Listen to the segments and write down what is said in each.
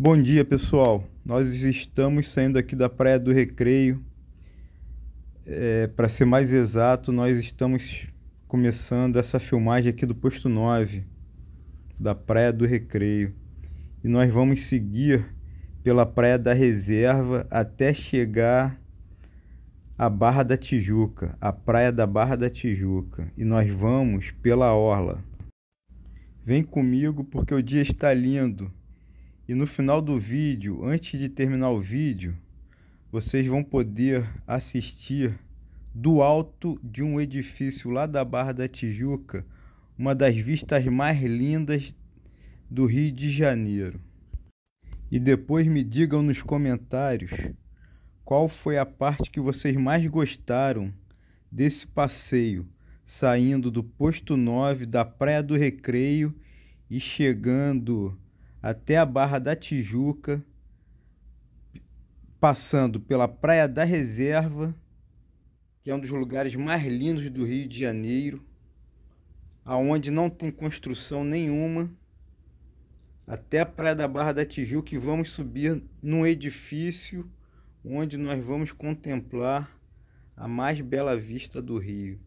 Bom dia, pessoal. Nós estamos saindo aqui da Praia do Recreio. É, Para ser mais exato, nós estamos começando essa filmagem aqui do posto 9 da Praia do Recreio. E nós vamos seguir pela Praia da Reserva até chegar à Barra da Tijuca, a Praia da Barra da Tijuca. E nós vamos pela orla. Vem comigo porque o dia está lindo. E no final do vídeo, antes de terminar o vídeo, vocês vão poder assistir do alto de um edifício lá da Barra da Tijuca, uma das vistas mais lindas do Rio de Janeiro. E depois me digam nos comentários qual foi a parte que vocês mais gostaram desse passeio, saindo do posto 9 da Praia do Recreio e chegando até a Barra da Tijuca, passando pela Praia da Reserva, que é um dos lugares mais lindos do Rio de Janeiro, aonde não tem construção nenhuma, até a Praia da Barra da Tijuca e vamos subir num edifício onde nós vamos contemplar a mais bela vista do Rio.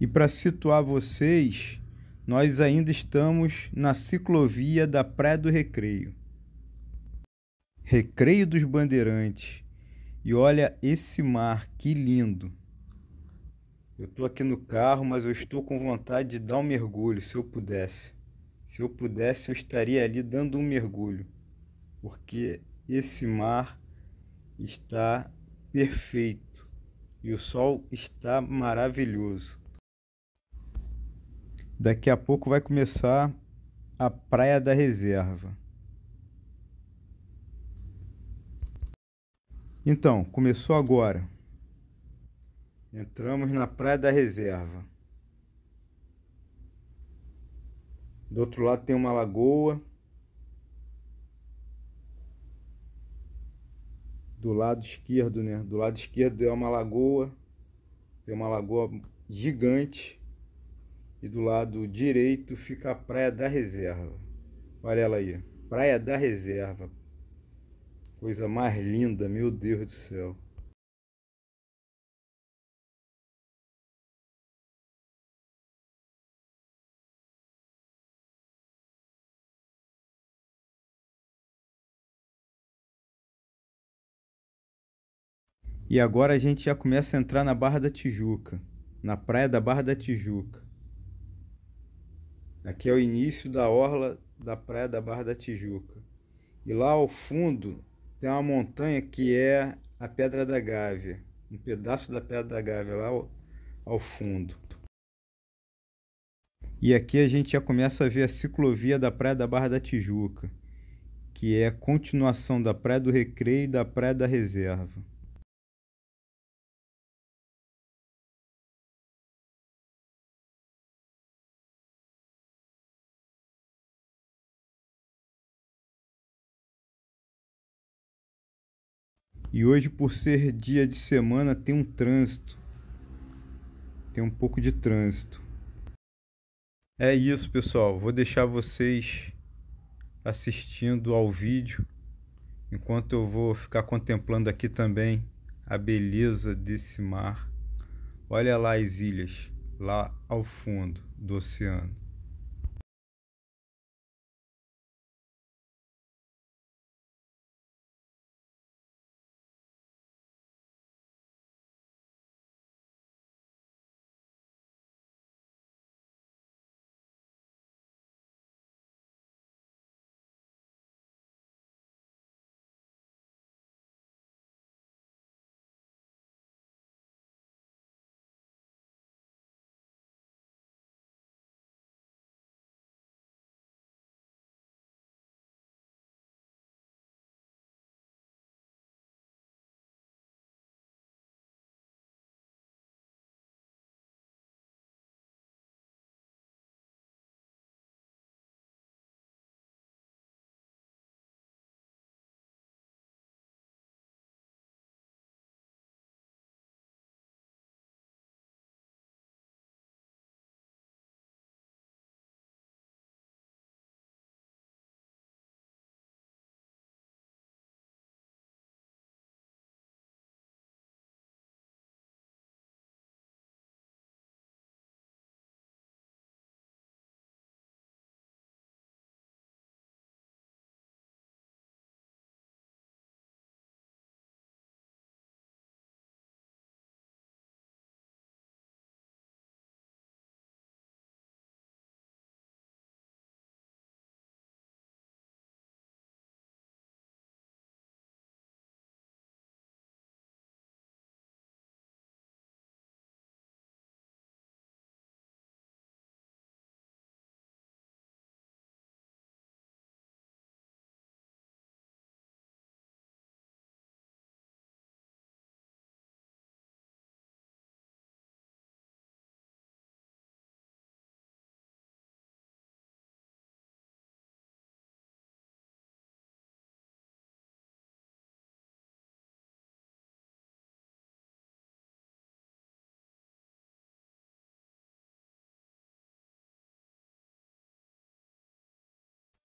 E para situar vocês, nós ainda estamos na ciclovia da Praia do Recreio. Recreio dos Bandeirantes. E olha esse mar, que lindo! Eu estou aqui no carro, mas eu estou com vontade de dar um mergulho, se eu pudesse. Se eu pudesse, eu estaria ali dando um mergulho, porque esse mar está perfeito e o sol está maravilhoso. Daqui a pouco vai começar a Praia da Reserva. Então, começou agora. Entramos na Praia da Reserva. Do outro lado tem uma lagoa. Do lado esquerdo, né? Do lado esquerdo é uma lagoa. Tem uma lagoa gigante e do lado direito fica a Praia da Reserva. Olha ela aí, Praia da Reserva. Coisa mais linda, meu Deus do céu. E agora a gente já começa a entrar na Barra da Tijuca, na praia da Barra da Tijuca. Aqui é o início da orla da praia da Barra da Tijuca. E lá ao fundo tem uma montanha que é a Pedra da Gávea, um pedaço da Pedra da Gávea lá ao, ao fundo. E aqui a gente já começa a ver a ciclovia da Praia da Barra da Tijuca, que é a continuação da Praia do Recreio e da Praia da Reserva. E hoje, por ser dia de semana, tem um trânsito. Tem um pouco de trânsito. É isso, pessoal. Vou deixar vocês assistindo ao vídeo enquanto eu vou ficar contemplando aqui também a beleza desse mar. Olha lá as ilhas, lá ao fundo do oceano.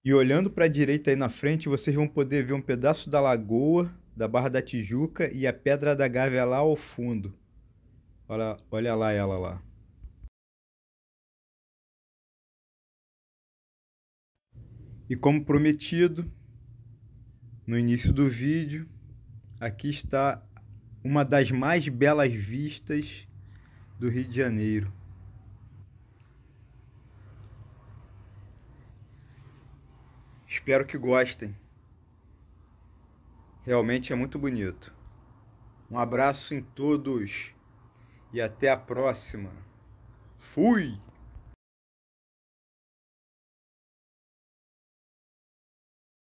E olhando para a direita aí na frente, vocês vão poder ver um pedaço da lagoa, da Barra da Tijuca e a Pedra da Gávea lá ao fundo. Olha, olha lá ela lá. E como prometido, no início do vídeo, aqui está uma das mais belas vistas do Rio de Janeiro. Espero que gostem. Realmente é muito bonito. Um abraço em todos e até a próxima. Fui!